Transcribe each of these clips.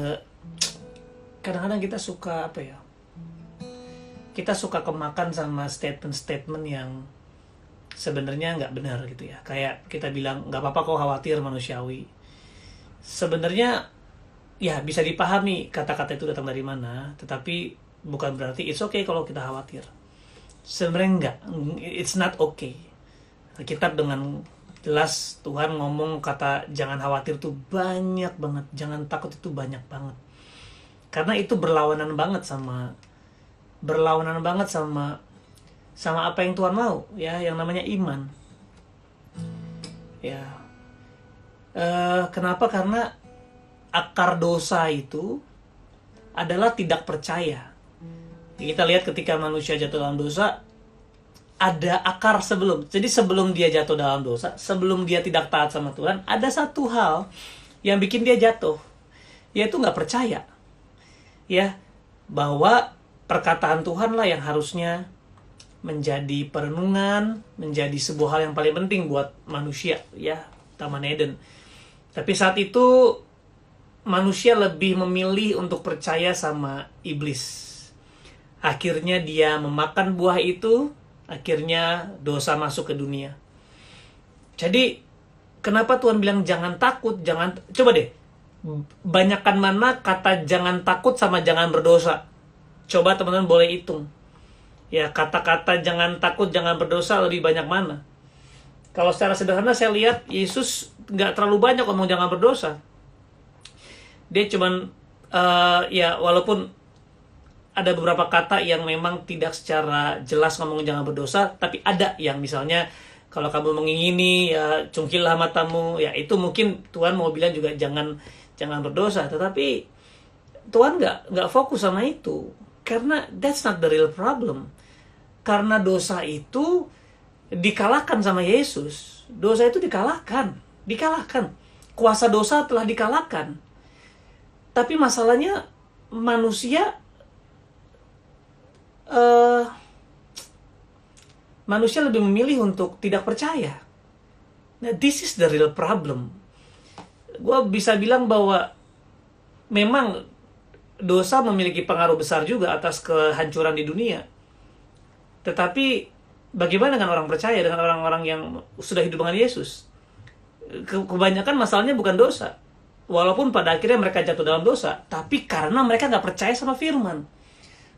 ke kadang-kadang kita suka apa ya kita suka kemakan sama statement-statement yang sebenarnya nggak benar gitu ya kayak kita bilang nggak apa-apa kok khawatir manusiawi sebenarnya ya bisa dipahami kata-kata itu datang dari mana tetapi bukan berarti it's okay kalau kita khawatir sebenarnya nggak it's not okay kita dengan jelas Tuhan ngomong kata jangan khawatir itu banyak banget jangan takut itu banyak banget karena itu berlawanan banget sama berlawanan banget sama sama apa yang Tuhan mau ya yang namanya iman ya e, kenapa karena akar dosa itu adalah tidak percaya kita lihat ketika manusia jatuh dalam dosa ada akar sebelum. Jadi sebelum dia jatuh dalam dosa, sebelum dia tidak taat sama Tuhan, ada satu hal yang bikin dia jatuh, yaitu nggak percaya, ya bahwa perkataan Tuhan lah yang harusnya menjadi perenungan, menjadi sebuah hal yang paling penting buat manusia, ya Taman Eden. Tapi saat itu manusia lebih memilih untuk percaya sama iblis. Akhirnya dia memakan buah itu, Akhirnya dosa masuk ke dunia. Jadi kenapa Tuhan bilang jangan takut, jangan coba deh. Banyakkan mana kata jangan takut sama jangan berdosa. Coba teman-teman boleh hitung. Ya, kata-kata jangan takut, jangan berdosa lebih banyak mana? Kalau secara sederhana saya lihat Yesus nggak terlalu banyak ngomong jangan berdosa. Dia cuman uh, ya walaupun ada beberapa kata yang memang tidak secara jelas ngomong jangan berdosa, tapi ada yang misalnya kalau kamu mengingini ya cungkilah matamu, ya itu mungkin Tuhan mau bilang juga jangan jangan berdosa, tetapi Tuhan nggak nggak fokus sama itu karena that's not the real problem. Karena dosa itu dikalahkan sama Yesus, dosa itu dikalahkan, dikalahkan. Kuasa dosa telah dikalahkan. Tapi masalahnya manusia Eh, manusia lebih memilih untuk tidak percaya. Nah, this is the real problem. Gua bisa bilang bahwa memang dosa memiliki pengaruh besar juga atas kehancuran di dunia. Tetapi bagaimana dengan orang percaya, dengan orang-orang yang sudah hidup dengan Yesus? Kebanyakan masalahnya bukan dosa. Walaupun pada akhirnya mereka jatuh dalam dosa, tapi karena mereka nggak percaya sama firman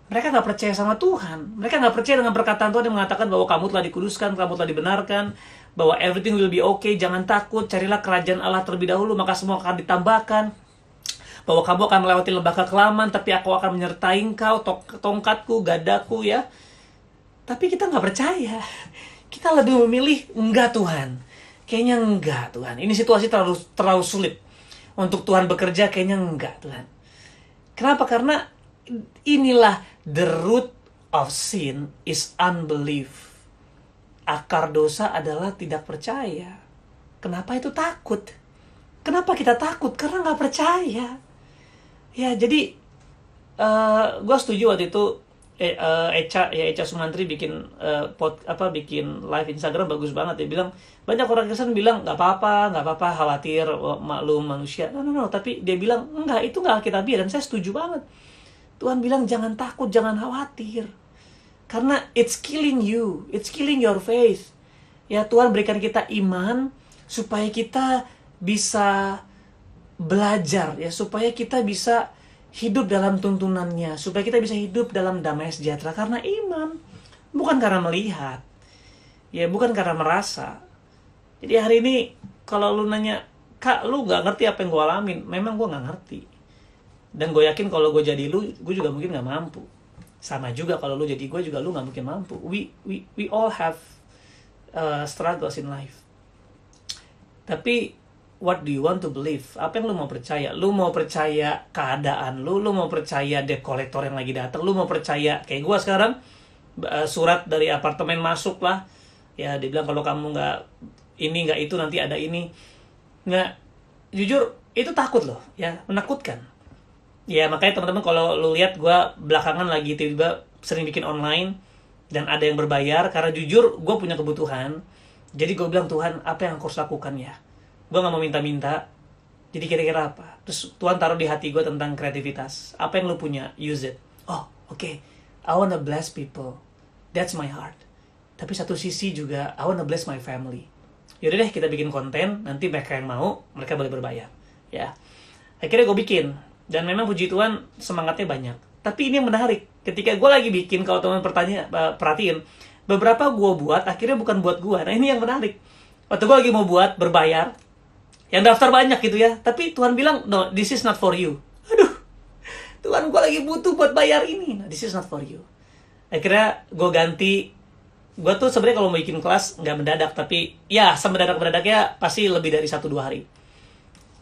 mereka nggak percaya sama Tuhan. Mereka nggak percaya dengan perkataan Tuhan yang mengatakan bahwa kamu telah dikuduskan, kamu telah dibenarkan, bahwa everything will be okay, jangan takut, carilah kerajaan Allah terlebih dahulu, maka semua akan ditambahkan. Bahwa kamu akan melewati lembah kekelaman, tapi aku akan menyertai engkau, tongkatku, gadaku ya. Tapi kita nggak percaya. Kita lebih memilih, enggak Tuhan. Kayaknya enggak Tuhan. Ini situasi terlalu, terlalu sulit. Untuk Tuhan bekerja kayaknya enggak Tuhan. Kenapa? Karena inilah the root of sin is unbelief. Akar dosa adalah tidak percaya. Kenapa itu takut? Kenapa kita takut? Karena nggak percaya. Ya jadi uh, eh, gue setuju waktu itu E, eh, uh, eh, Eca ya Eca Sumantri bikin uh, pot apa bikin live Instagram bagus banget ya. bilang banyak orang Kristen bilang nggak apa-apa nggak apa-apa khawatir oh, maklum manusia no, no no tapi dia bilang enggak itu nggak kita biar dan saya setuju banget Tuhan bilang jangan takut, jangan khawatir. Karena it's killing you, it's killing your faith. Ya Tuhan berikan kita iman supaya kita bisa belajar ya, supaya kita bisa hidup dalam tuntunannya, supaya kita bisa hidup dalam damai sejahtera karena iman, bukan karena melihat. Ya, bukan karena merasa. Jadi hari ini kalau lu nanya, "Kak, lu nggak ngerti apa yang gue alamin?" Memang gue nggak ngerti dan gue yakin kalau gue jadi lu gue juga mungkin nggak mampu sama juga kalau lu jadi gue juga lu nggak mungkin mampu we we we all have uh, struggles in life tapi what do you want to believe apa yang lu mau percaya lu mau percaya keadaan lu lu mau percaya debt collector yang lagi datang lu mau percaya kayak gue sekarang uh, surat dari apartemen masuk lah ya dibilang kalau kamu nggak ini nggak itu nanti ada ini nggak jujur itu takut loh ya menakutkan ya makanya teman-teman kalau lu lihat gue belakangan lagi tiba-tiba sering bikin online dan ada yang berbayar karena jujur gue punya kebutuhan jadi gue bilang Tuhan apa yang harus lakukan ya gue nggak mau minta-minta jadi kira-kira apa terus Tuhan taruh di hati gue tentang kreativitas apa yang lu punya use it oh oke okay. I wanna bless people that's my heart tapi satu sisi juga I wanna bless my family yaudah deh kita bikin konten nanti mereka yang mau mereka boleh berbayar ya akhirnya gue bikin dan memang puji Tuhan semangatnya banyak tapi ini yang menarik ketika gue lagi bikin kalau teman pertanyaan eh, perhatiin beberapa gue buat akhirnya bukan buat gue nah ini yang menarik waktu gue lagi mau buat berbayar yang daftar banyak gitu ya tapi Tuhan bilang no this is not for you aduh Tuhan gue lagi butuh buat bayar ini no, this is not for you akhirnya gue ganti gue tuh sebenarnya kalau mau bikin kelas nggak mendadak tapi ya semendadak mendadaknya pasti lebih dari satu dua hari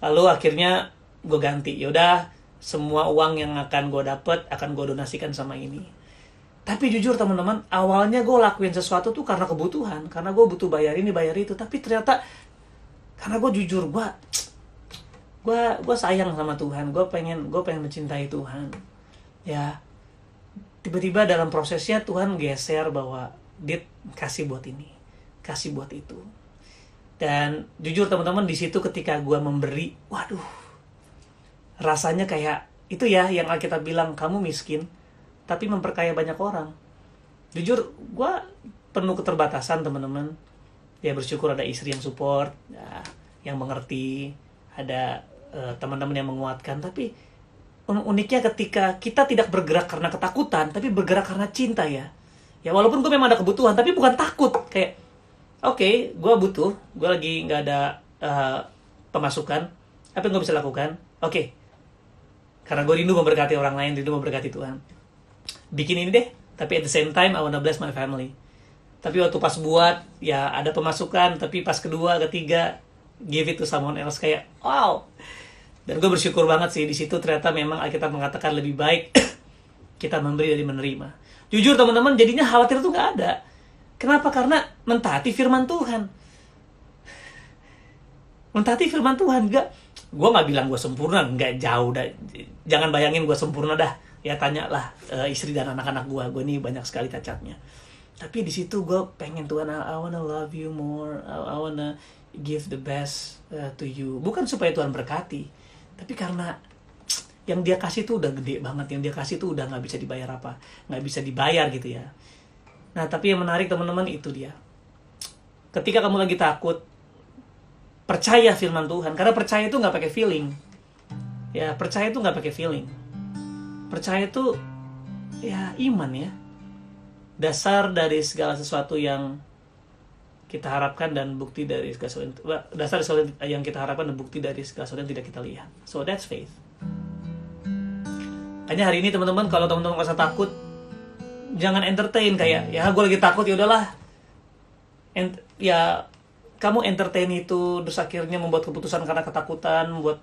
lalu akhirnya gue ganti yaudah semua uang yang akan gue dapet akan gue donasikan sama ini tapi jujur teman-teman awalnya gue lakuin sesuatu tuh karena kebutuhan karena gue butuh bayar ini bayar itu tapi ternyata karena gue jujur gue gue gue sayang sama Tuhan gue pengen gue pengen mencintai Tuhan ya tiba-tiba dalam prosesnya Tuhan geser bahwa dit kasih buat ini kasih buat itu dan jujur teman-teman di situ ketika gue memberi waduh rasanya kayak itu ya yang kita bilang kamu miskin tapi memperkaya banyak orang jujur gue penuh keterbatasan teman-teman ya bersyukur ada istri yang support ya, yang mengerti ada uh, teman-teman yang menguatkan tapi uniknya ketika kita tidak bergerak karena ketakutan tapi bergerak karena cinta ya ya walaupun gue memang ada kebutuhan tapi bukan takut kayak oke okay, gue butuh gue lagi nggak ada uh, pemasukan apa yang gue bisa lakukan oke okay, karena gue rindu memberkati orang lain, rindu memberkati Tuhan. Bikin ini deh, tapi at the same time I wanna bless my family. Tapi waktu pas buat, ya ada pemasukan, tapi pas kedua, ketiga, give it to someone else kayak wow. Dan gue bersyukur banget sih di situ ternyata memang Alkitab mengatakan lebih baik kita memberi dari menerima. Jujur teman-teman, jadinya khawatir tuh gak ada. Kenapa? Karena mentaati firman Tuhan mentaati firman Tuhan gak gue nggak bilang gue sempurna nggak jauh dah jangan bayangin gue sempurna dah ya tanyalah uh, istri dan anak-anak gue gue nih banyak sekali cacatnya tapi di situ gue pengen Tuhan nah, I, I wanna love you more I, I wanna give the best uh, to you bukan supaya Tuhan berkati tapi karena yang dia kasih tuh udah gede banget yang dia kasih tuh udah nggak bisa dibayar apa nggak bisa dibayar gitu ya nah tapi yang menarik teman-teman itu dia ketika kamu lagi takut percaya firman Tuhan karena percaya itu nggak pakai feeling ya percaya itu nggak pakai feeling percaya itu ya iman ya dasar dari segala sesuatu yang kita harapkan dan bukti dari segala sesuatu dasar dari yang kita harapkan dan bukti dari segala sesuatu yang tidak kita lihat so that's faith hanya hari ini teman-teman kalau teman-teman merasa takut jangan entertain kayak ya gue lagi takut ya udahlah ya kamu entertain itu terus akhirnya membuat keputusan karena ketakutan buat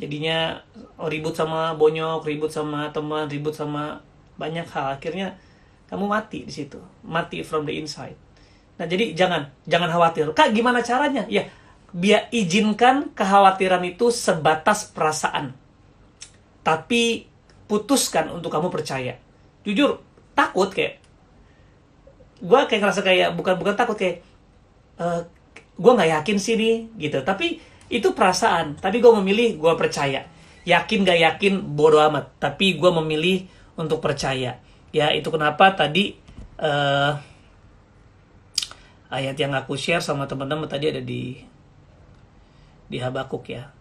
jadinya ribut sama bonyok ribut sama teman ribut sama banyak hal akhirnya kamu mati di situ mati from the inside nah jadi jangan jangan khawatir kak gimana caranya ya biar izinkan kekhawatiran itu sebatas perasaan tapi putuskan untuk kamu percaya jujur takut kayak gue kayak ngerasa kayak bukan bukan takut kayak Eh, gue nggak yakin sih nih gitu tapi itu perasaan tapi gue memilih gue percaya yakin gak yakin bodo amat tapi gue memilih untuk percaya ya itu kenapa tadi uh, ayat yang aku share sama teman-teman tadi ada di di Habakuk ya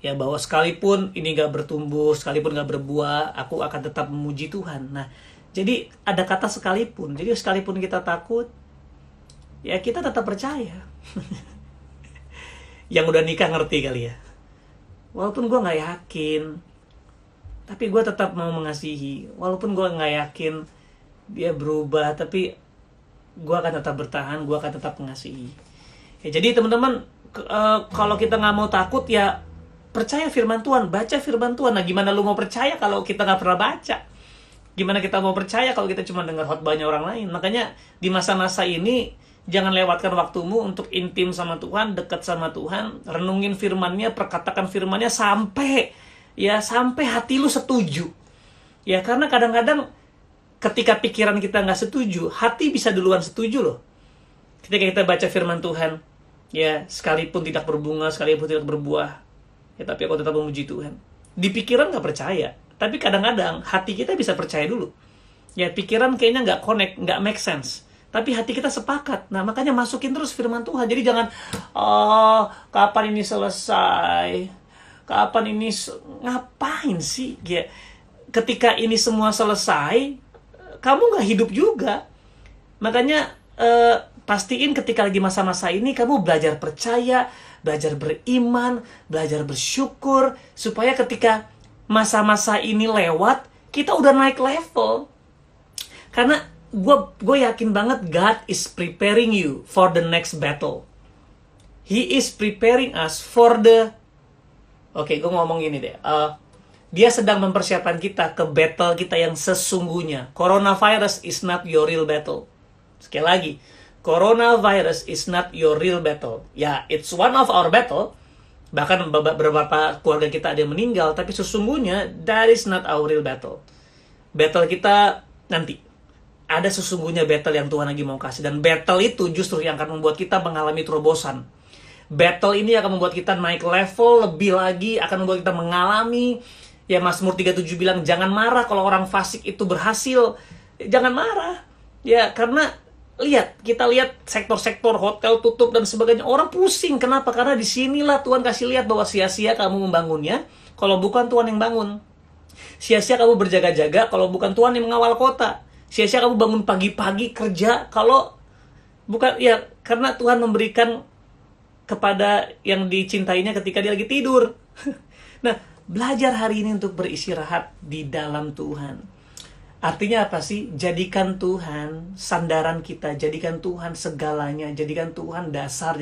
ya bahwa sekalipun ini gak bertumbuh sekalipun gak berbuah aku akan tetap memuji Tuhan nah jadi ada kata sekalipun jadi sekalipun kita takut ya kita tetap percaya yang udah nikah ngerti kali ya walaupun gue gak yakin tapi gue tetap mau mengasihi walaupun gue gak yakin dia berubah tapi gue akan tetap bertahan gue akan tetap mengasihi ya jadi teman-teman uh, kalau kita gak mau takut ya percaya firman Tuhan baca firman Tuhan nah gimana lu mau percaya kalau kita gak pernah baca gimana kita mau percaya kalau kita cuma dengar khotbahnya orang lain makanya di masa-masa ini Jangan lewatkan waktumu untuk intim sama Tuhan, dekat sama Tuhan, renungin firman-Nya, perkatakan firman-Nya sampai ya sampai hati lu setuju. Ya karena kadang-kadang ketika pikiran kita nggak setuju, hati bisa duluan setuju loh. Ketika kita baca firman Tuhan, ya sekalipun tidak berbunga, sekalipun tidak berbuah, ya tapi aku tetap memuji Tuhan. Di pikiran nggak percaya, tapi kadang-kadang hati kita bisa percaya dulu. Ya pikiran kayaknya nggak connect, nggak make sense tapi hati kita sepakat. Nah, makanya masukin terus firman Tuhan. Jadi jangan oh, kapan ini selesai? Kapan ini ngapain sih? Ya, ketika ini semua selesai, kamu nggak hidup juga. Makanya eh, pastiin ketika lagi masa-masa ini kamu belajar percaya, belajar beriman, belajar bersyukur supaya ketika masa-masa ini lewat, kita udah naik level. Karena gue gue yakin banget God is preparing you for the next battle. He is preparing us for the Oke, okay, gue ngomong gini deh. Uh, dia sedang mempersiapkan kita ke battle kita yang sesungguhnya. Coronavirus is not your real battle. Sekali lagi, coronavirus is not your real battle. Ya, it's one of our battle. Bahkan beberapa keluarga kita ada yang meninggal, tapi sesungguhnya that is not our real battle. Battle kita nanti ada sesungguhnya battle yang Tuhan lagi mau kasih dan battle itu justru yang akan membuat kita mengalami terobosan. Battle ini akan membuat kita naik level lebih lagi, akan membuat kita mengalami ya Mas Mazmur 37 bilang jangan marah kalau orang fasik itu berhasil. Jangan marah. Ya karena lihat, kita lihat sektor-sektor hotel tutup dan sebagainya. Orang pusing kenapa? Karena disinilah Tuhan kasih lihat bahwa sia-sia kamu membangunnya kalau bukan Tuhan yang bangun. Sia-sia kamu berjaga-jaga kalau bukan Tuhan yang mengawal kota sia-sia kamu bangun pagi-pagi kerja kalau bukan ya karena Tuhan memberikan kepada yang dicintainya ketika dia lagi tidur. Nah, belajar hari ini untuk beristirahat di dalam Tuhan. Artinya apa sih? Jadikan Tuhan sandaran kita, jadikan Tuhan segalanya, jadikan Tuhan dasar,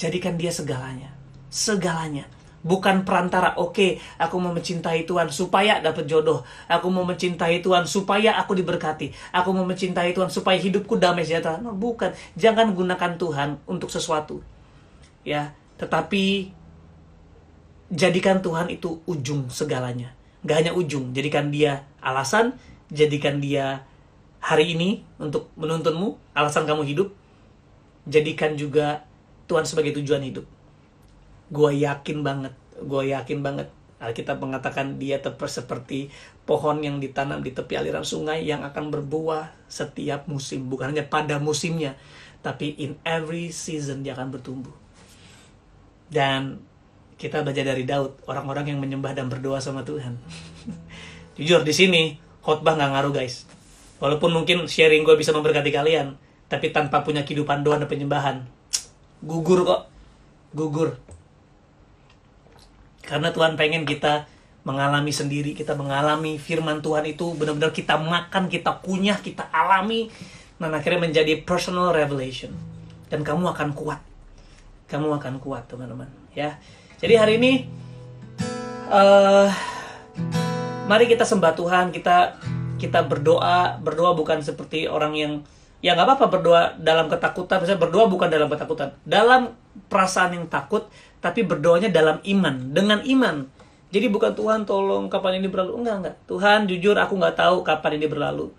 jadikan dia segalanya. Segalanya bukan perantara. Oke, okay, aku mau mencintai Tuhan supaya dapat jodoh. Aku mau mencintai Tuhan supaya aku diberkati. Aku mau mencintai Tuhan supaya hidupku damai sejahtera. No, bukan. Jangan gunakan Tuhan untuk sesuatu. Ya, tetapi jadikan Tuhan itu ujung segalanya. Gak hanya ujung, jadikan dia alasan, jadikan dia hari ini untuk menuntunmu, alasan kamu hidup. Jadikan juga Tuhan sebagai tujuan hidup gue yakin banget gue yakin banget Kita mengatakan dia tetap seperti pohon yang ditanam di tepi aliran sungai yang akan berbuah setiap musim bukan hanya pada musimnya tapi in every season dia akan bertumbuh dan kita belajar dari Daud orang-orang yang menyembah dan berdoa sama Tuhan jujur di sini khotbah nggak ngaruh guys walaupun mungkin sharing gue bisa memberkati kalian tapi tanpa punya kehidupan doa dan penyembahan gugur kok gugur karena Tuhan pengen kita mengalami sendiri, kita mengalami firman Tuhan itu benar-benar kita makan, kita kunyah, kita alami. Dan akhirnya menjadi personal revelation. Dan kamu akan kuat. Kamu akan kuat, teman-teman. Ya. Jadi hari ini uh, mari kita sembah Tuhan, kita kita berdoa, berdoa bukan seperti orang yang ya nggak apa-apa berdoa dalam ketakutan misalnya berdoa bukan dalam ketakutan dalam perasaan yang takut tapi berdoanya dalam iman dengan iman jadi bukan Tuhan tolong kapan ini berlalu enggak enggak Tuhan jujur aku nggak tahu kapan ini berlalu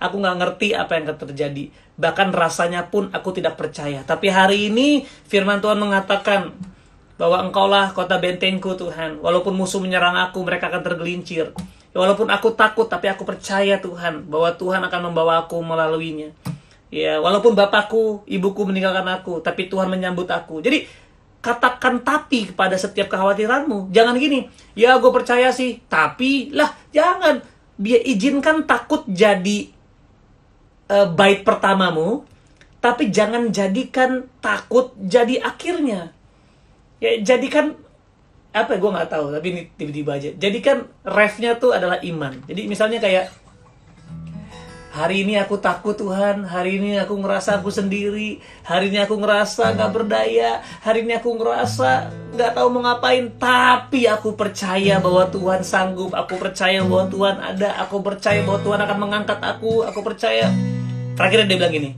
aku nggak ngerti apa yang akan terjadi bahkan rasanya pun aku tidak percaya tapi hari ini firman Tuhan mengatakan bahwa engkaulah kota bentengku Tuhan walaupun musuh menyerang aku mereka akan tergelincir walaupun aku takut tapi aku percaya Tuhan bahwa Tuhan akan membawa aku melaluinya Ya, walaupun bapakku, ibuku meninggalkan aku, tapi Tuhan menyambut aku. Jadi, katakan tapi kepada setiap kekhawatiranmu. Jangan gini, ya gue percaya sih, tapi lah jangan. Biar izinkan takut jadi e, bait pertamamu, tapi jangan jadikan takut jadi akhirnya. Ya, jadikan apa ya, gue nggak tahu tapi ini tiba-tiba aja jadikan refnya tuh adalah iman jadi misalnya kayak Hari ini aku takut Tuhan, hari ini aku ngerasa aku sendiri, hari ini aku ngerasa nggak berdaya, hari ini aku ngerasa nggak tahu mau ngapain, tapi aku percaya bahwa Tuhan sanggup, aku percaya bahwa Tuhan ada, aku percaya bahwa Tuhan akan mengangkat aku, aku percaya. Terakhir dia bilang gini,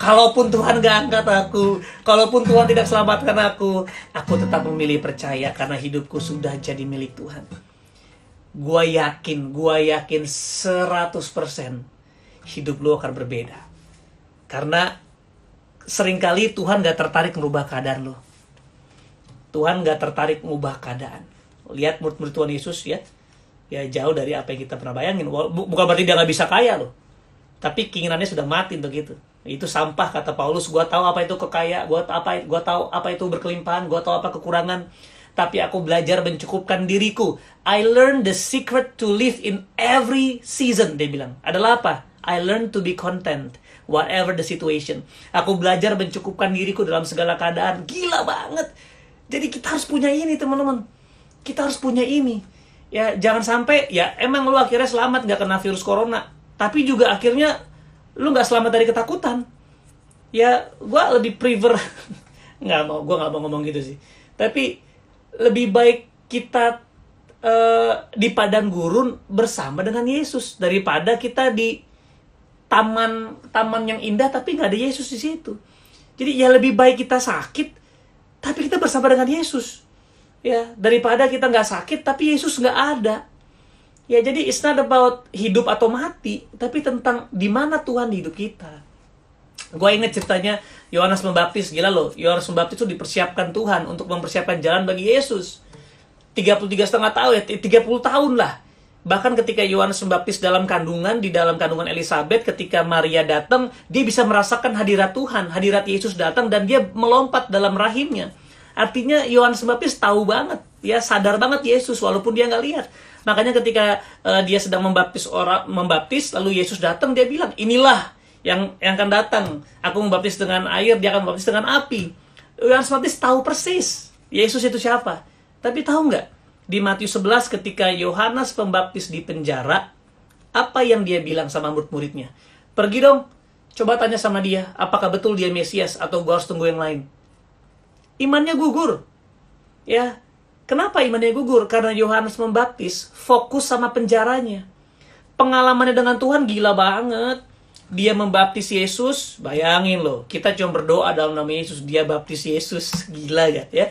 kalaupun Tuhan gak angkat aku, kalaupun Tuhan tidak selamatkan aku, aku tetap memilih percaya karena hidupku sudah jadi milik Tuhan. Gua yakin, gua yakin 100% hidup lo akan berbeda. Karena seringkali Tuhan gak tertarik merubah keadaan lo Tuhan gak tertarik mengubah keadaan. Lihat murid-murid Tuhan Yesus ya. Ya jauh dari apa yang kita pernah bayangin. Bukan berarti dia gak bisa kaya loh. Tapi keinginannya sudah mati untuk itu. Itu sampah kata Paulus. Gua tahu apa itu kekaya, gua apa gua tahu apa itu berkelimpahan, gua tahu apa kekurangan tapi aku belajar mencukupkan diriku. I learned the secret to live in every season, dia bilang. Adalah apa? I learn to be content whatever the situation. Aku belajar mencukupkan diriku dalam segala keadaan. Gila banget. Jadi kita harus punya ini teman-teman. Kita harus punya ini. Ya jangan sampai ya emang lu akhirnya selamat gak kena virus corona. Tapi juga akhirnya lu nggak selamat dari ketakutan. Ya gue lebih prefer nggak mau gue nggak mau ngomong gitu sih. Tapi lebih baik kita uh, di padang gurun bersama dengan Yesus daripada kita di taman taman yang indah tapi nggak ada Yesus di situ. Jadi ya lebih baik kita sakit tapi kita bersama dengan Yesus. Ya, daripada kita nggak sakit tapi Yesus nggak ada. Ya, jadi it's not about hidup atau mati, tapi tentang di mana Tuhan di hidup kita. Gue inget ceritanya Yohanes Pembaptis, gila loh. Yohanes Pembaptis itu dipersiapkan Tuhan untuk mempersiapkan jalan bagi Yesus. 33 setengah tahun ya, 30 tahun lah bahkan ketika Yohanes Pembaptis dalam kandungan di dalam kandungan Elizabeth ketika Maria datang dia bisa merasakan hadirat Tuhan hadirat Yesus datang dan dia melompat dalam rahimnya artinya Yohanes Pembaptis tahu banget ya sadar banget Yesus walaupun dia nggak lihat makanya ketika uh, dia sedang membaptis orang membaptis lalu Yesus datang dia bilang inilah yang yang akan datang aku membaptis dengan air dia akan membaptis dengan api Yohanes Pembaptis tahu persis Yesus itu siapa tapi tahu nggak di Matius 11 ketika Yohanes Pembaptis di penjara, apa yang dia bilang sama murid-muridnya? Pergi dong, coba tanya sama dia, apakah betul dia Mesias atau gua harus tunggu yang lain? Imannya gugur. Ya, kenapa imannya gugur? Karena Yohanes Pembaptis fokus sama penjaranya. Pengalamannya dengan Tuhan gila banget dia membaptis Yesus, bayangin loh, kita cuma berdoa dalam nama Yesus, dia baptis Yesus, gila ya, ya.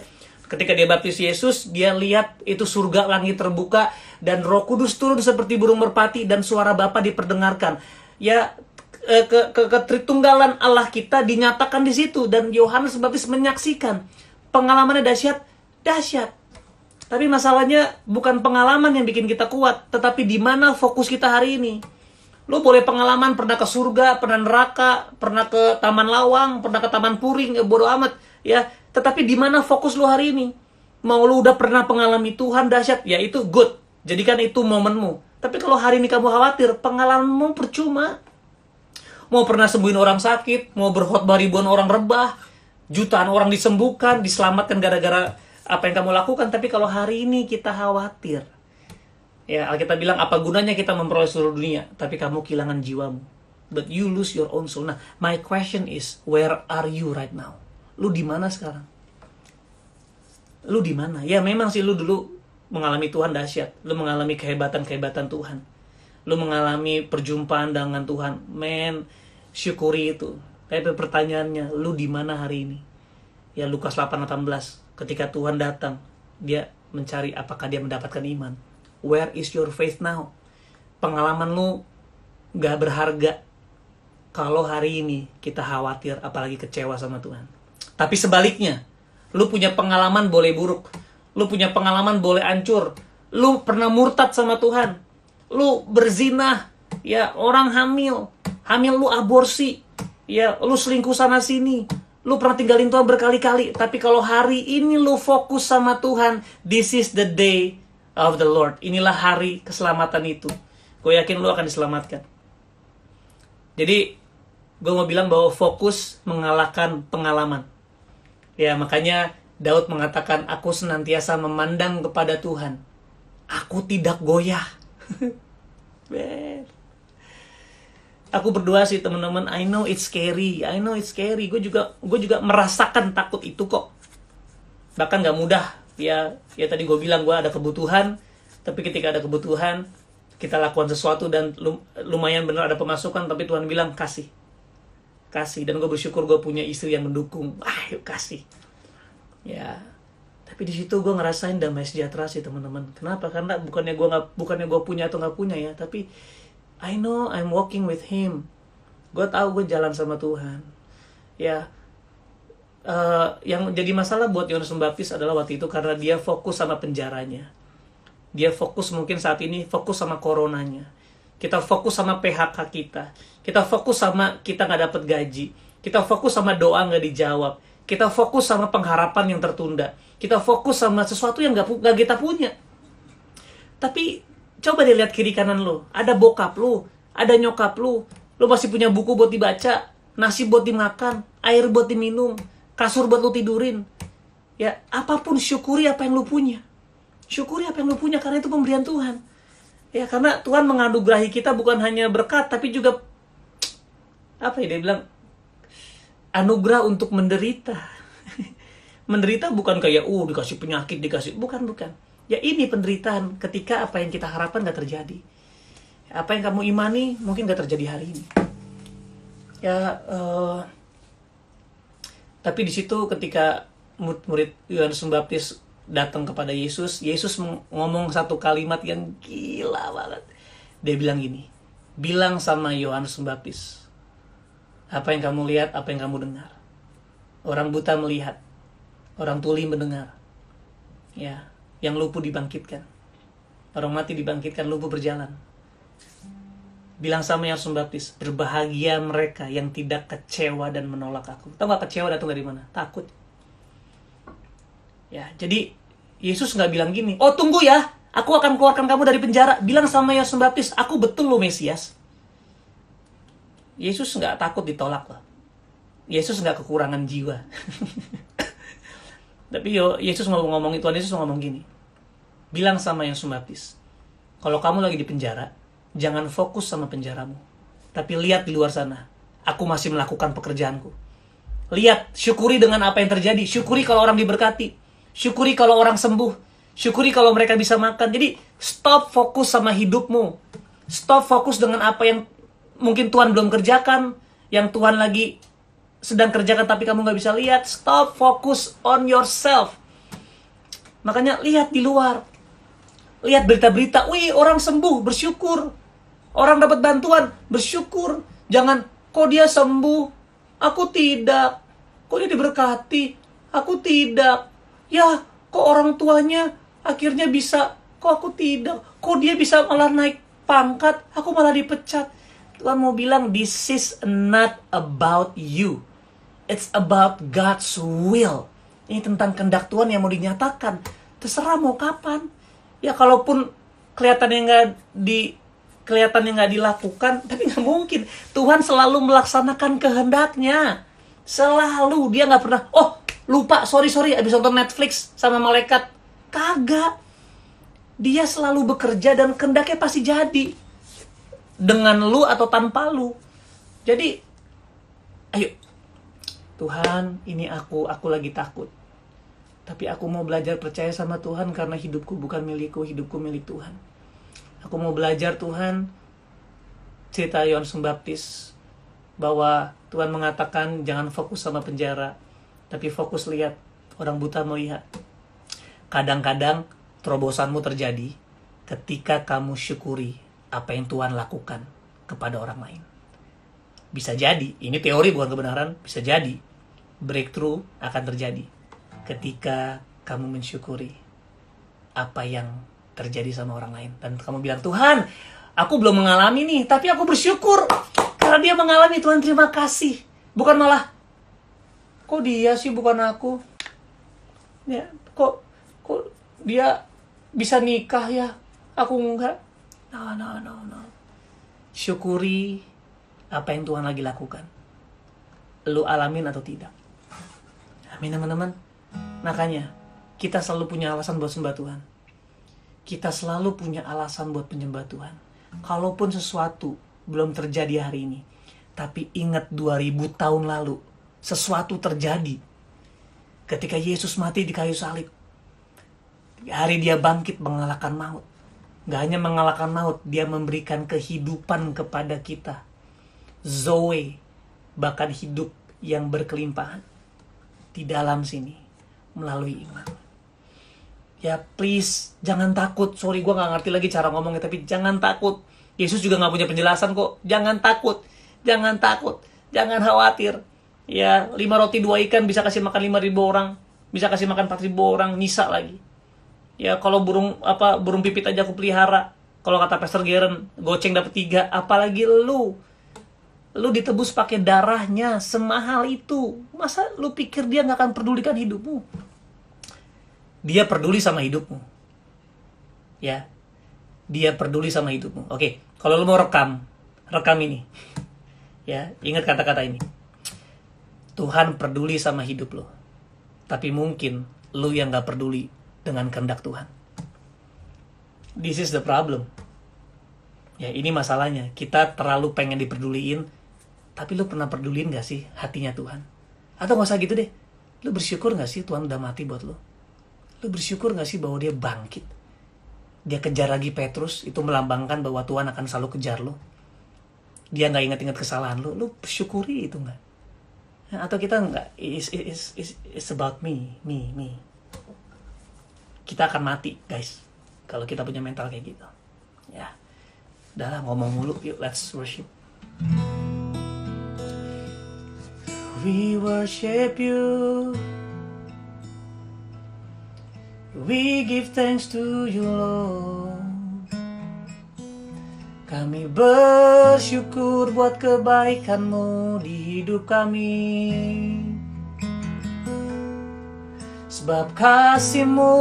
Ketika dia baptis Yesus, dia lihat itu surga langit terbuka dan Roh Kudus turun seperti burung merpati dan suara Bapa diperdengarkan. Ya ke, ke, ke Tritunggalan Allah kita dinyatakan di situ dan Yohanes Baptis menyaksikan pengalamannya dahsyat, dahsyat. Tapi masalahnya bukan pengalaman yang bikin kita kuat, tetapi di mana fokus kita hari ini. Lu boleh pengalaman pernah ke surga, pernah neraka, pernah ke taman lawang, pernah ke taman puring, ya bodo amat ya. Tetapi di mana fokus lu hari ini? Mau lu udah pernah pengalami Tuhan dahsyat, ya itu good. Jadikan itu momenmu. Tapi kalau hari ini kamu khawatir, pengalamanmu percuma. Mau pernah sembuhin orang sakit, mau berkhotbah ribuan orang rebah, jutaan orang disembuhkan, diselamatkan gara-gara apa yang kamu lakukan. Tapi kalau hari ini kita khawatir, Ya, Alkitab bilang apa gunanya kita memperoleh seluruh dunia tapi kamu kehilangan jiwamu. But you lose your own soul. Nah, my question is where are you right now? Lu di mana sekarang? Lu di mana? Ya memang sih lu dulu mengalami Tuhan dahsyat. Lu mengalami kehebatan-kehebatan Tuhan. Lu mengalami perjumpaan dengan Tuhan. Men, syukuri itu. Tapi pertanyaannya, lu di mana hari ini? Ya Lukas 8:18, ketika Tuhan datang, dia mencari apakah dia mendapatkan iman where is your faith now? Pengalaman lu gak berharga kalau hari ini kita khawatir apalagi kecewa sama Tuhan. Tapi sebaliknya, lu punya pengalaman boleh buruk, lu punya pengalaman boleh hancur, lu pernah murtad sama Tuhan, lu berzinah, ya orang hamil, hamil lu aborsi, ya lu selingkuh sana sini, lu pernah tinggalin Tuhan berkali-kali, tapi kalau hari ini lu fokus sama Tuhan, this is the day of the Lord. Inilah hari keselamatan itu. Gue yakin lo akan diselamatkan. Jadi, gue mau bilang bahwa fokus mengalahkan pengalaman. Ya, makanya Daud mengatakan, aku senantiasa memandang kepada Tuhan. Aku tidak goyah. aku berdoa sih teman-teman I know it's scary I know it's scary gue juga gue juga merasakan takut itu kok bahkan gak mudah ya ya tadi gue bilang gue ada kebutuhan tapi ketika ada kebutuhan kita lakukan sesuatu dan lumayan benar ada pemasukan tapi Tuhan bilang kasih kasih dan gue bersyukur gue punya istri yang mendukung ah yuk kasih ya tapi di situ gue ngerasain damai sejahtera sih teman-teman kenapa karena bukannya gue nggak bukannya gue punya atau nggak punya ya tapi I know I'm walking with Him gue tahu gue jalan sama Tuhan ya uh, yang jadi masalah buat Yohanes Pembaptis adalah waktu itu karena dia fokus sama penjaranya. Dia fokus mungkin saat ini fokus sama coronanya. Kita fokus sama PHK kita. Kita fokus sama kita nggak dapat gaji. Kita fokus sama doa nggak dijawab. Kita fokus sama pengharapan yang tertunda. Kita fokus sama sesuatu yang nggak kita punya. Tapi coba dilihat kiri kanan lo. Ada bokap lo, ada nyokap lo. Lo masih punya buku buat dibaca, nasi buat dimakan, air buat diminum kasur buat lu tidurin. Ya, apapun syukuri apa yang lu punya. Syukuri apa yang lu punya karena itu pemberian Tuhan. Ya, karena Tuhan mengadu menganugerahi kita bukan hanya berkat tapi juga apa ya dia bilang anugerah untuk menderita. menderita bukan kayak uh dikasih penyakit, dikasih bukan bukan. Ya ini penderitaan ketika apa yang kita harapkan gak terjadi. Apa yang kamu imani mungkin gak terjadi hari ini. Ya uh, tapi di situ ketika murid Yohanes Pembaptis datang kepada Yesus, Yesus ngomong satu kalimat yang gila banget. Dia bilang gini, bilang sama Yohanes Pembaptis, apa yang kamu lihat, apa yang kamu dengar. Orang buta melihat, orang tuli mendengar. Ya, yang lupu dibangkitkan. Orang mati dibangkitkan, lupu berjalan bilang sama Yesus Pembaptis, berbahagia mereka yang tidak kecewa dan menolak aku. Tahu nggak kecewa datang dari mana? Takut. Ya, jadi Yesus nggak bilang gini, oh tunggu ya, aku akan keluarkan kamu dari penjara. Bilang sama Yesus Pembaptis, aku betul lo Mesias. Yesus nggak takut ditolak loh. Yesus nggak kekurangan jiwa. Tapi yo, Yesus mau ngomong itu, Tuhan Yesus mau ngomong gini. Bilang sama Yesus Baptis, kalau kamu lagi di penjara, Jangan fokus sama penjaramu. Tapi lihat di luar sana. Aku masih melakukan pekerjaanku. Lihat, syukuri dengan apa yang terjadi. Syukuri kalau orang diberkati. Syukuri kalau orang sembuh. Syukuri kalau mereka bisa makan. Jadi stop fokus sama hidupmu. Stop fokus dengan apa yang mungkin Tuhan belum kerjakan. Yang Tuhan lagi sedang kerjakan tapi kamu nggak bisa lihat. Stop fokus on yourself. Makanya lihat di luar. Lihat berita-berita, wih orang sembuh, bersyukur. Orang dapat bantuan, bersyukur. Jangan, kok dia sembuh? Aku tidak. Kok dia diberkati? Aku tidak. Ya, kok orang tuanya akhirnya bisa? Kok aku tidak? Kok dia bisa malah naik pangkat? Aku malah dipecat. Tuhan mau bilang, this is not about you. It's about God's will. Ini tentang kendak Tuhan yang mau dinyatakan. Terserah mau kapan. Ya kalaupun kelihatannya nggak di Kelihatan yang nggak dilakukan, tapi nggak mungkin. Tuhan selalu melaksanakan kehendaknya. Selalu dia nggak pernah, oh lupa, sorry sorry, abis nonton Netflix sama malaikat. Kagak. Dia selalu bekerja dan kehendaknya pasti jadi. Dengan lu atau tanpa lu. Jadi, ayo. Tuhan, ini aku, aku lagi takut. Tapi aku mau belajar percaya sama Tuhan karena hidupku bukan milikku, hidupku milik Tuhan Aku mau belajar Tuhan cerita Yohanes Pembaptis bahwa Tuhan mengatakan jangan fokus sama penjara, tapi fokus lihat orang buta melihat. Kadang-kadang terobosanmu terjadi ketika kamu syukuri apa yang Tuhan lakukan kepada orang lain. Bisa jadi, ini teori bukan kebenaran, bisa jadi breakthrough akan terjadi ketika kamu mensyukuri apa yang terjadi sama orang lain dan kamu bilang Tuhan aku belum mengalami nih tapi aku bersyukur karena dia mengalami Tuhan terima kasih bukan malah kok dia sih bukan aku ya kok kok dia bisa nikah ya aku enggak no no no no syukuri apa yang Tuhan lagi lakukan lu alamin atau tidak amin teman-teman makanya kita selalu punya alasan buat sembah Tuhan kita selalu punya alasan buat penyembah Tuhan. Kalaupun sesuatu belum terjadi hari ini, tapi ingat 2000 tahun lalu, sesuatu terjadi. Ketika Yesus mati di kayu salib, hari dia bangkit mengalahkan maut. Gak hanya mengalahkan maut, dia memberikan kehidupan kepada kita. Zoe, bahkan hidup yang berkelimpahan di dalam sini melalui iman ya please jangan takut sorry gue nggak ngerti lagi cara ngomongnya tapi jangan takut Yesus juga nggak punya penjelasan kok jangan takut jangan takut jangan khawatir ya lima roti dua ikan bisa kasih makan lima ribu orang bisa kasih makan empat ribu orang nisa lagi ya kalau burung apa burung pipit aja aku pelihara kalau kata Pastor Geren goceng dapat tiga apalagi lu lu ditebus pakai darahnya semahal itu masa lu pikir dia nggak akan pedulikan hidupmu dia peduli sama hidupmu. Ya. Dia peduli sama hidupmu. Oke, kalau lo mau rekam, rekam ini. Ya, ingat kata-kata ini. Tuhan peduli sama hidup lo. Tapi mungkin lo yang gak peduli dengan kehendak Tuhan. This is the problem. Ya, ini masalahnya. Kita terlalu pengen diperduliin, tapi lo pernah peduliin gak sih hatinya Tuhan? Atau gak usah gitu deh, Lo bersyukur gak sih Tuhan udah mati buat lu? lu bersyukur gak sih bahwa dia bangkit? Dia kejar lagi Petrus, itu melambangkan bahwa Tuhan akan selalu kejar lu. Dia gak ingat-ingat kesalahan lu, lu bersyukuri itu gak? Ya, atau kita gak, It's, it's, it's, it's about me, me, me. Kita akan mati, guys, kalau kita punya mental kayak gitu. Ya, udah ngomong mulu, yuk let's worship. We worship you. We give thanks to you Lord Kami bersyukur buat kebaikanmu di hidup kami Sebab kasihmu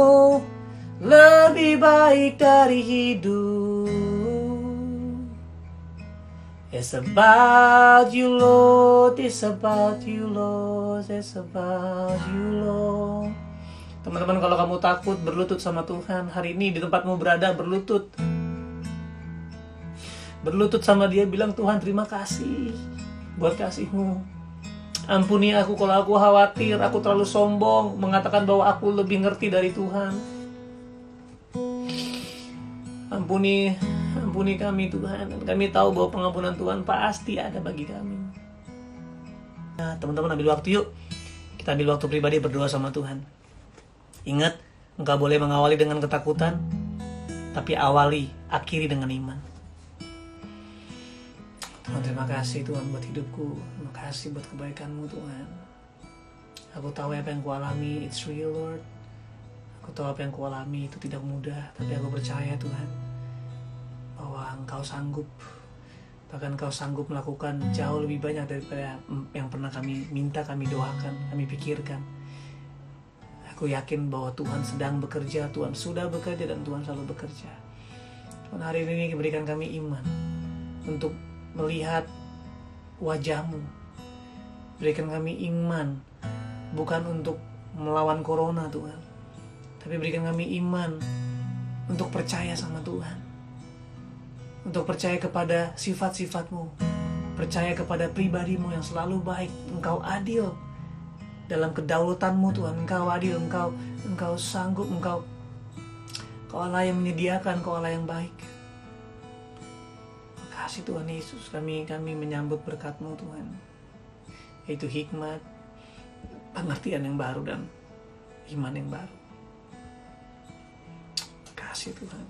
lebih baik dari hidup It's about you Lord, it's about you Lord, it's about you Lord Teman-teman kalau kamu takut berlutut sama Tuhan Hari ini di tempatmu berada berlutut Berlutut sama dia bilang Tuhan terima kasih Buat kasihmu Ampuni aku kalau aku khawatir Aku terlalu sombong Mengatakan bahwa aku lebih ngerti dari Tuhan Ampuni Ampuni kami Tuhan Dan kami tahu bahwa pengampunan Tuhan pasti ada bagi kami Nah teman-teman ambil waktu yuk Kita ambil waktu pribadi berdoa sama Tuhan Ingat, nggak boleh mengawali dengan ketakutan, tapi awali, akhiri dengan iman. Tuhan, terima kasih Tuhan buat hidupku. Terima kasih buat kebaikanmu Tuhan. Aku tahu apa yang kualami, it's real Lord. Aku tahu apa yang kualami itu tidak mudah, tapi aku percaya Tuhan bahwa Engkau sanggup bahkan kau sanggup melakukan jauh lebih banyak daripada yang pernah kami minta, kami doakan, kami pikirkan. Aku yakin bahwa Tuhan sedang bekerja, Tuhan sudah bekerja dan Tuhan selalu bekerja. Tuhan hari ini berikan kami iman untuk melihat wajahmu. Berikan kami iman bukan untuk melawan corona Tuhan. Tapi berikan kami iman untuk percaya sama Tuhan. Untuk percaya kepada sifat-sifatmu. Percaya kepada pribadimu yang selalu baik. Engkau adil, dalam kedaulatanmu hmm. Tuhan engkau adil hmm. engkau engkau sanggup engkau kau Allah yang menyediakan kau Allah yang baik kasih Tuhan Yesus kami kami menyambut berkatmu Tuhan yaitu hikmat pengertian yang baru dan iman yang baru kasih Tuhan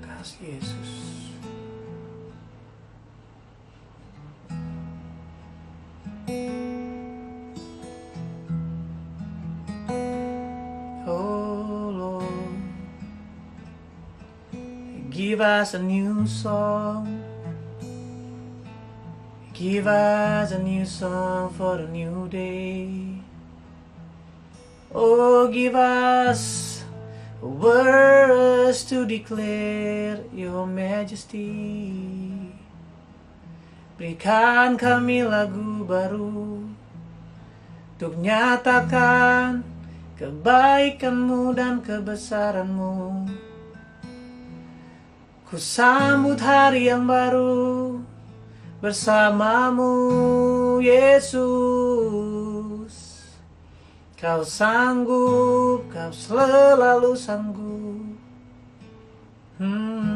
kasih Yesus give us a new song. Give us a new song for a new day. Oh, give us words to declare your majesty. Berikan kami lagu baru Untuk nyatakan kebaikanmu dan kebesaranmu Ku sambut hari yang baru bersamamu Yesus Kau sanggup, kau selalu sanggup hmm.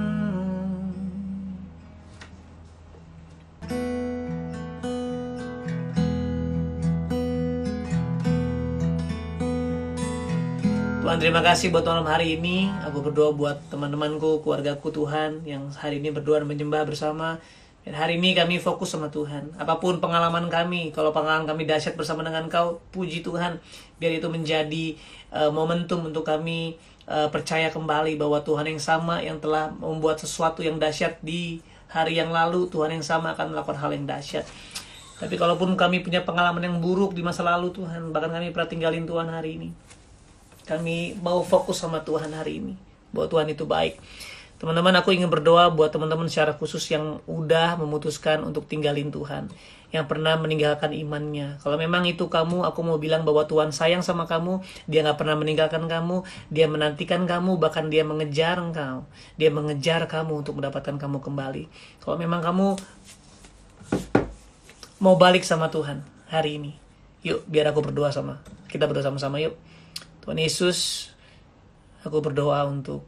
Tuhan terima kasih buat malam hari ini. Aku berdoa buat teman-temanku, keluargaku Tuhan yang hari ini berdoa dan menyembah bersama. Dan hari ini kami fokus sama Tuhan. Apapun pengalaman kami, kalau pengalaman kami dahsyat bersama dengan Kau, puji Tuhan. Biar itu menjadi uh, momentum untuk kami uh, percaya kembali bahwa Tuhan yang sama yang telah membuat sesuatu yang dahsyat di hari yang lalu, Tuhan yang sama akan melakukan hal yang dahsyat. Tapi kalaupun kami punya pengalaman yang buruk di masa lalu Tuhan, bahkan kami pernah tinggalin Tuhan hari ini kami mau fokus sama Tuhan hari ini bahwa Tuhan itu baik teman-teman aku ingin berdoa buat teman-teman secara khusus yang udah memutuskan untuk tinggalin Tuhan yang pernah meninggalkan imannya. Kalau memang itu kamu, aku mau bilang bahwa Tuhan sayang sama kamu, dia gak pernah meninggalkan kamu, dia menantikan kamu, bahkan dia mengejar engkau, dia mengejar kamu untuk mendapatkan kamu kembali. Kalau memang kamu mau balik sama Tuhan hari ini, yuk biar aku berdoa sama, kita berdoa sama-sama yuk. Tuhan Yesus, aku berdoa untuk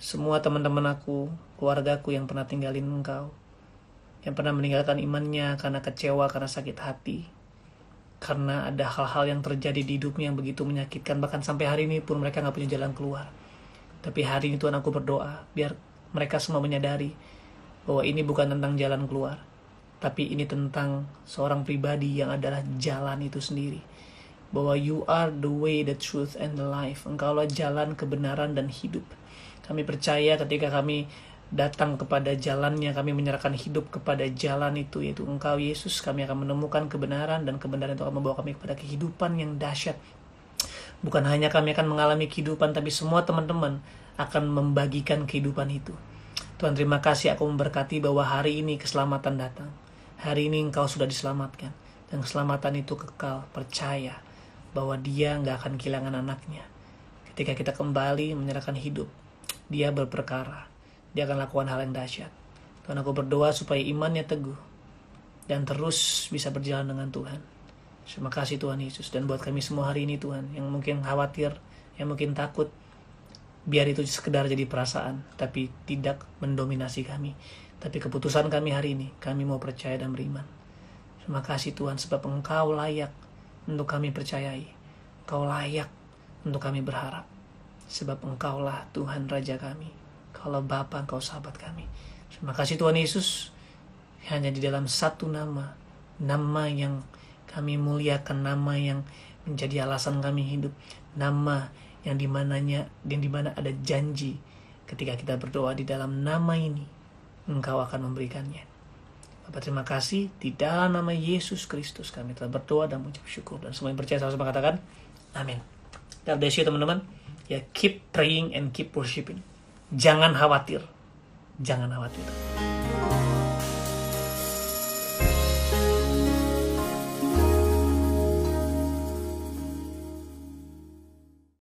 semua teman-teman aku, keluargaku yang pernah tinggalin engkau, yang pernah meninggalkan imannya karena kecewa, karena sakit hati, karena ada hal-hal yang terjadi di hidupnya yang begitu menyakitkan, bahkan sampai hari ini pun mereka nggak punya jalan keluar. Tapi hari ini Tuhan aku berdoa, biar mereka semua menyadari bahwa ini bukan tentang jalan keluar, tapi ini tentang seorang pribadi yang adalah jalan itu sendiri bahwa you are the way, the truth, and the life. Engkaulah jalan kebenaran dan hidup. Kami percaya ketika kami datang kepada jalannya, kami menyerahkan hidup kepada jalan itu, yaitu Engkau Yesus, kami akan menemukan kebenaran dan kebenaran itu akan membawa kami kepada kehidupan yang dahsyat. Bukan hanya kami akan mengalami kehidupan, tapi semua teman-teman akan membagikan kehidupan itu. Tuhan terima kasih aku memberkati bahwa hari ini keselamatan datang. Hari ini engkau sudah diselamatkan. Dan keselamatan itu kekal, percaya, bahwa dia nggak akan kehilangan anaknya. Ketika kita kembali menyerahkan hidup, dia berperkara. Dia akan lakukan hal yang dahsyat. Tuhan aku berdoa supaya imannya teguh dan terus bisa berjalan dengan Tuhan. Terima kasih Tuhan Yesus dan buat kami semua hari ini Tuhan yang mungkin khawatir, yang mungkin takut, biar itu sekedar jadi perasaan tapi tidak mendominasi kami. Tapi keputusan kami hari ini, kami mau percaya dan beriman. Terima kasih Tuhan sebab Engkau layak untuk kami percayai. Kau layak untuk kami berharap. Sebab engkaulah Tuhan Raja kami. Kalau Bapa engkau sahabat kami. Terima kasih Tuhan Yesus. Hanya di dalam satu nama. Nama yang kami muliakan. Nama yang menjadi alasan kami hidup. Nama yang dimananya yang dimana ada janji ketika kita berdoa di dalam nama ini engkau akan memberikannya Bapak terima kasih di dalam nama Yesus Kristus kami telah berdoa dan mengucap syukur dan semua yang percaya sama-sama katakan amin. God bless you teman-teman. Ya keep praying and keep worshiping. Jangan khawatir. Jangan khawatir.